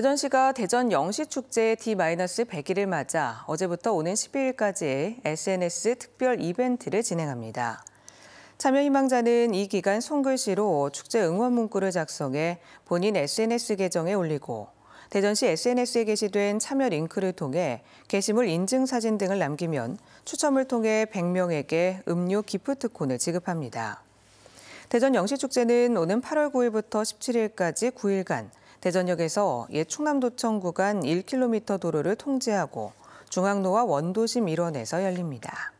대전시가 대전 영시축제 D-100일을 맞아 어제부터 오는 12일까지 SNS 특별 이벤트를 진행합니다. 참여 희망자는 이 기간 손글씨로 축제 응원 문구를 작성해 본인 SNS 계정에 올리고 대전시 SNS에 게시된 참여 링크를 통해 게시물 인증 사진 등을 남기면 추첨을 통해 100명에게 음료 기프트콘을 지급합니다. 대전 영시축제는 오는 8월 9일부터 17일까지 9일간 대전역에서 옛 충남도청 구간 1km 도로를 통제하고 중앙로와 원도심 일원에서 열립니다.